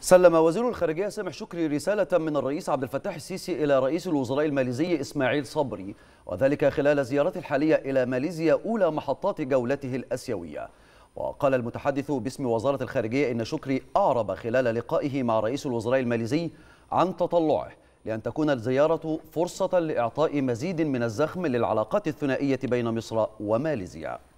سلم وزير الخارجية سامح شكري رسالة من الرئيس عبد الفتاح السيسي إلى رئيس الوزراء الماليزي إسماعيل صبري وذلك خلال زيارته الحالية إلى ماليزيا أولى محطات جولته الأسيوية وقال المتحدث باسم وزارة الخارجية إن شكري أعرب خلال لقائه مع رئيس الوزراء الماليزي عن تطلعه لأن تكون الزيارة فرصة لإعطاء مزيد من الزخم للعلاقات الثنائية بين مصر وماليزيا